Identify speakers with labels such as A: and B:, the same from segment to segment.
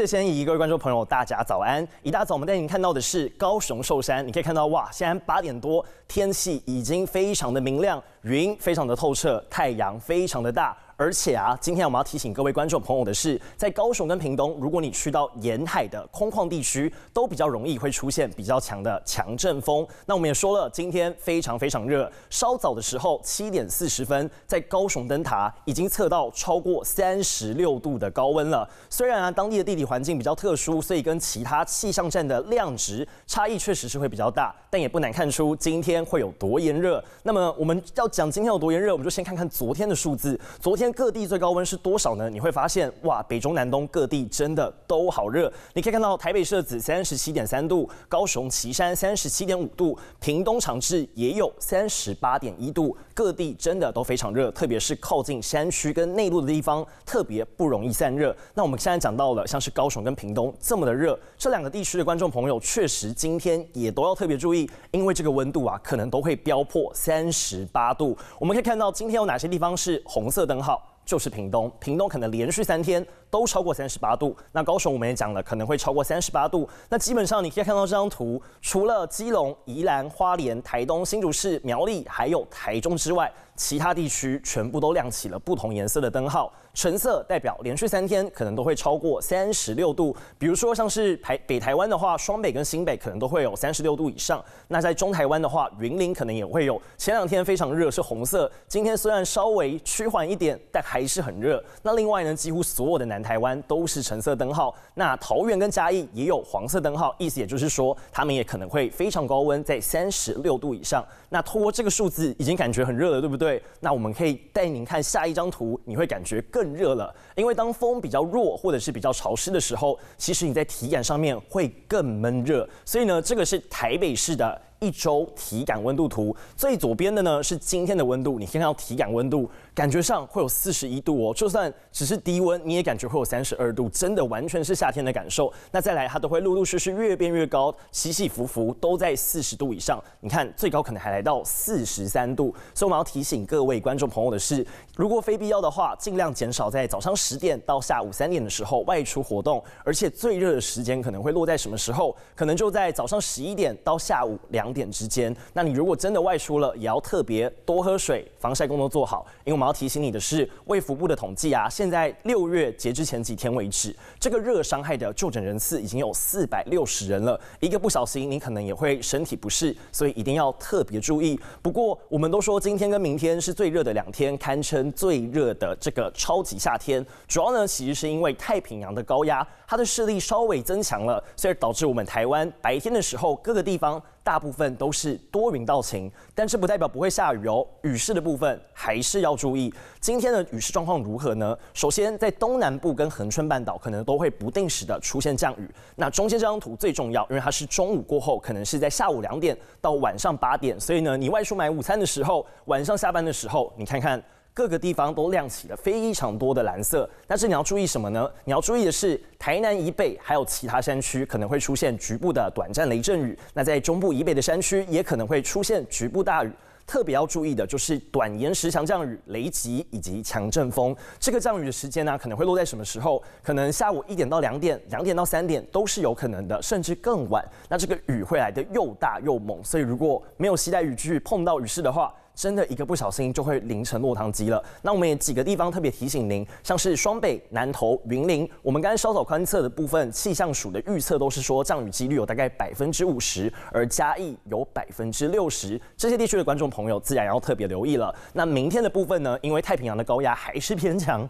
A: 谢先怡，各位观众朋友，大家早安！一大早我们带您看到的是高雄寿山，你可以看到哇，现在八点多，天气已经非常的明亮，云非常的透彻，太阳非常的大。而且啊，今天我们要提醒各位观众朋友的是，在高雄跟屏东，如果你去到沿海的空旷地区，都比较容易会出现比较强的强阵风。那我们也说了，今天非常非常热。稍早的时候，七点四十分，在高雄灯塔已经测到超过三十六度的高温了。虽然啊，当地的地理环境比较特殊，所以跟其他气象站的量值差异确实是会比较大，但也不难看出今天会有多炎热。那么我们要讲今天有多炎热，我们就先看看昨天的数字。昨天各地最高温是多少呢？你会发现，哇，北中南东各地真的都好热。你可以看到，台北市子三十七点三度，高雄旗山三十七点五度，屏东长治也有三十八点一度。各地真的都非常热，特别是靠近山区跟内陆的地方，特别不容易散热。那我们现在讲到了，像是高雄跟屏东这么的热，这两个地区的观众朋友确实今天也都要特别注意，因为这个温度啊，可能都会飙破三十八度。我们可以看到，今天有哪些地方是红色灯号？就是屏东，屏东可能连续三天都超过三十八度。那高雄我们也讲了，可能会超过三十八度。那基本上你可以看到这张图，除了基隆、宜兰花莲、台东、新竹市、苗栗，还有台中之外。其他地区全部都亮起了不同颜色的灯号，橙色代表连续三天可能都会超过三十六度。比如说像是台北台湾的话，双北跟新北可能都会有三十六度以上。那在中台湾的话，云林可能也会有。前两天非常热是红色，今天虽然稍微趋缓一点，但还是很热。那另外呢，几乎所有的南台湾都是橙色灯号，那桃园跟嘉义也有黄色灯号，意思也就是说他们也可能会非常高温，在三十六度以上。那通过这个数字已经感觉很热了，对不对？对？那我们可以带您看下一张图，你会感觉更热了。因为当风比较弱或者是比较潮湿的时候，其实你在体感上面会更闷热。所以呢，这个是台北市的。一周体感温度图，最左边的呢是今天的温度。你先看到体感温度，感觉上会有四十一度哦。就算只是低温，你也感觉会有三十二度，真的完全是夏天的感受。那再来，它都会陆陆续续越变越高，起起伏伏都在四十度以上。你看最高可能还来到四十三度。所以我们要提醒各位观众朋友的是，如果非必要的话，尽量减少在早上十点到下午三点的时候外出活动。而且最热的时间可能会落在什么时候？可能就在早上十一点到下午两。点之间，那你如果真的外出了，也要特别多喝水，防晒工作做好。因为我们要提醒你的是，卫福部的统计啊，现在六月截至前几天为止，这个热伤害的就诊人次已经有四百六十人了。一个不小心，你可能也会身体不适，所以一定要特别注意。不过，我们都说今天跟明天是最热的两天，堪称最热的这个超级夏天。主要呢，其实是因为太平洋的高压，它的势力稍微增强了，所以导致我们台湾白天的时候各个地方。大部分都是多云到晴，但是不代表不会下雨哦。雨势的部分还是要注意。今天的雨势状况如何呢？首先，在东南部跟恒春半岛可能都会不定时的出现降雨。那中间这张图最重要，因为它是中午过后，可能是在下午两点到晚上八点，所以呢，你外出买午餐的时候，晚上下班的时候，你看看。各个地方都亮起了非常多的蓝色，但是你要注意什么呢？你要注意的是，台南以北还有其他山区可能会出现局部的短暂雷阵雨，那在中部以北的山区也可能会出现局部大雨。特别要注意的就是短延时强降雨、雷击以及强阵风。这个降雨的时间呢，可能会落在什么时候？可能下午一点到两点，两点到三点都是有可能的，甚至更晚。那这个雨会来的又大又猛，所以如果没有携带雨具碰到雨势的话。真的一个不小心就会淋成落汤鸡了。那我们也几个地方特别提醒您，像是双北、南投、云林，我们刚才稍早观测的部分，气象署的预测都是说降雨几率有大概百分之五十，而嘉义有百分之六十，这些地区的观众朋友自然要特别留意了。那明天的部分呢？因为太平洋的高压还是偏强。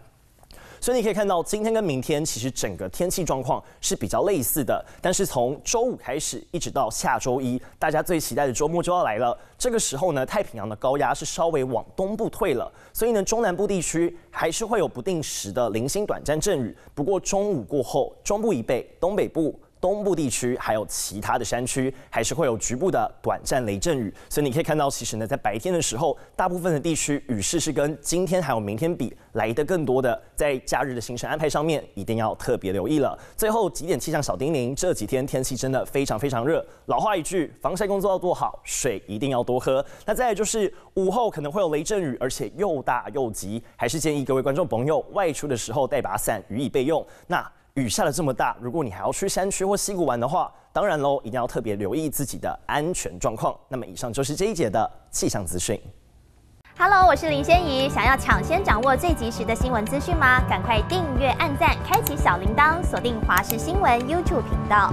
A: 所以你可以看到，今天跟明天其实整个天气状况是比较类似的。但是从周五开始，一直到下周一，大家最期待的周末就要来了。这个时候呢，太平洋的高压是稍微往东部退了，所以呢，中南部地区还是会有不定时的零星短暂阵雨。不过中午过后，中部以北、东北部。东部地区还有其他的山区，还是会有局部的短暂雷阵雨。所以你可以看到，其实呢，在白天的时候，大部分的地区雨势是跟今天还有明天比来的更多的。在假日的行程安排上面，一定要特别留意了。最后几点气象小叮咛：这几天天气真的非常非常热，老话一句，防晒工作要做好，水一定要多喝。那再就是，午后可能会有雷阵雨，而且又大又急，还是建议各位观众朋友外出的时候带把伞予以备用。那雨下了这么大，如果你还要去山区或溪谷玩的话，当然喽，一定要特别留意自己的安全状况。那么，以上就是这一节的气象资讯。Hello，我是林仙怡。想要抢先掌握最及时的新闻资讯吗？赶快订阅、按赞、开启小铃铛，锁定华视新闻 YouTube 频道。